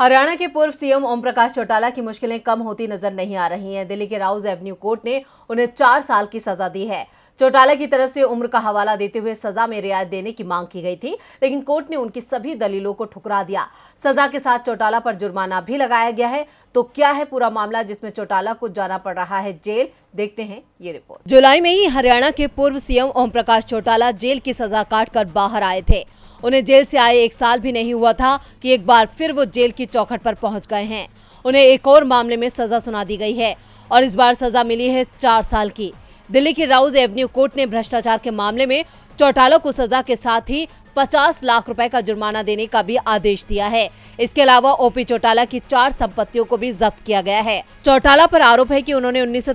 हरियाणा के पूर्व सीएम ओम प्रकाश चौटाला की मुश्किलें कम होती नजर नहीं आ रही हैं दिल्ली के राउज एवेन्यू कोर्ट ने उन्हें चार साल की सजा दी है चौटाला की तरफ से उम्र का हवाला देते हुए सजा में रियायत देने की मांग की गई थी लेकिन कोर्ट ने उनकी सभी दलीलों को ठुकरा दिया सजा के साथ चौटाला पर जुर्माना भी लगाया गया है तो क्या है पूरा मामला जिसमें चौटाला को जाना पड़ रहा है जेल देखते हैं ये रिपोर्ट जुलाई में ही हरियाणा के पूर्व सीएम ओम प्रकाश चौटाला जेल की सजा काट कर बाहर आए थे उन्हें जेल से आए एक साल भी नहीं हुआ था कि एक बार फिर वो जेल की चौखट पर पहुंच गए हैं उन्हें एक और मामले में सजा सुना दी गई है और इस बार सजा मिली है चार साल की दिल्ली की राउज एवेन्यू कोर्ट ने भ्रष्टाचार के मामले में चौटालों को सजा के साथ ही 50 लाख रुपए का जुर्माना देने का भी आदेश दिया है इसके अलावा ओपी चौटाला की चार संपत्तियों को भी जब्त किया गया है चौटाला पर आरोप है कि उन्होंने उन्नीस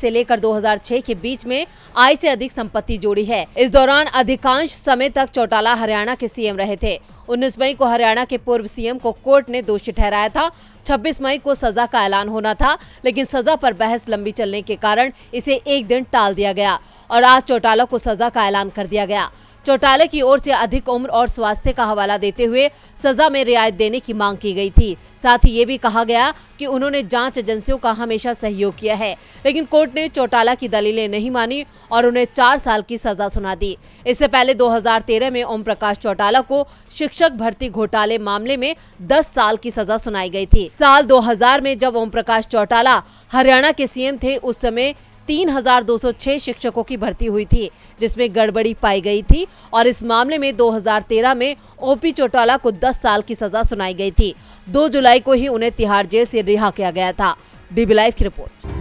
से लेकर 2006 के बीच में आय से अधिक संपत्ति जोड़ी है इस दौरान अधिकांश समय तक चौटाला हरियाणा के सीएम रहे थे 19 मई को हरियाणा के पूर्व सीएम को कोर्ट ने दोषी ठहराया था 26 मई को सजा का ऐलान होना था लेकिन सजा पर बहस लंबी चलने के कारण इसे एक दिन टाल दिया गया और आज चौटाला को सजा का ऐलान कर दिया गया चौटाला की ओर से अधिक उम्र और स्वास्थ्य का हवाला देते हुए सजा में रियायत देने की मांग की गई थी साथ ही ये भी कहा गया कि उन्होंने जांच एजेंसियों का हमेशा सहयोग किया है लेकिन कोर्ट ने चौटाला की दलीलें नहीं मानी और उन्हें चार साल की सजा सुना दी इससे पहले 2013 में ओम प्रकाश चौटाला को शिक्षक भर्ती घोटाले मामले में दस साल की सजा सुनाई गयी थी साल दो में जब ओम प्रकाश चौटाला हरियाणा के सीएम थे उस समय 3,206 शिक्षकों की भर्ती हुई थी जिसमें गड़बड़ी पाई गई थी और इस मामले में 2013 में ओपी चौटाला को 10 साल की सजा सुनाई गई थी 2 जुलाई को ही उन्हें तिहाड़ जेल से रिहा किया गया था डीबी लाइव की रिपोर्ट